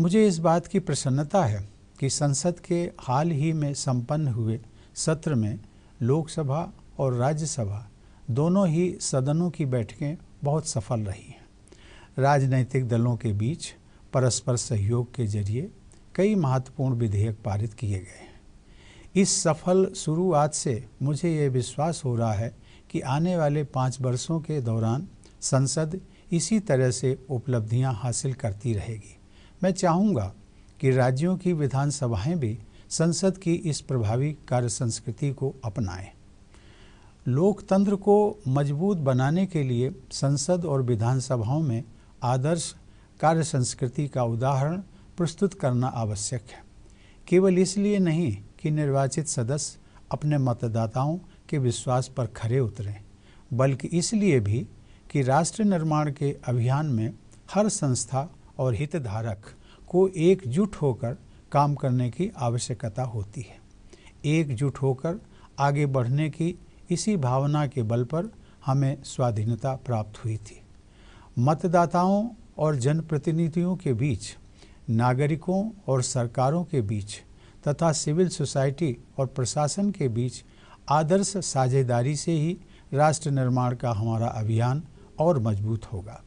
मुझे इस बात की प्रसन्नता है कि संसद के हाल ही में संपन्न हुए सत्र में लोकसभा और राज्यसभा दोनों ही सदनों की बैठकें बहुत सफल रही हैं राजनीतिक दलों के बीच परस्पर सहयोग के जरिए कई महत्वपूर्ण विधेयक पारित किए गए हैं इस सफल शुरुआत से मुझे ये विश्वास हो रहा है कि आने वाले पाँच वर्षों के दौरान संसद इसी तरह से उपलब्धियां हासिल करती रहेगी मैं चाहूँगा कि राज्यों की विधानसभाएं भी संसद की इस प्रभावी कार्य संस्कृति को अपनाएं लोकतंत्र को मजबूत बनाने के लिए संसद और विधानसभाओं में आदर्श कार्य संस्कृति का उदाहरण प्रस्तुत करना आवश्यक है केवल इसलिए नहीं कि निर्वाचित सदस्य अपने मतदाताओं के विश्वास पर खरे उतरें बल्कि इसलिए भी कि राष्ट्र निर्माण के अभियान में हर संस्था और हितधारक को एकजुट होकर काम करने की आवश्यकता होती है एकजुट होकर आगे बढ़ने की इसी भावना के बल पर हमें स्वाधीनता प्राप्त हुई थी मतदाताओं और जनप्रतिनिधियों के बीच नागरिकों और सरकारों के बीच तथा सिविल सोसाइटी और प्रशासन के बीच आदर्श साझेदारी से ही राष्ट्र निर्माण का हमारा अभियान और मजबूत होगा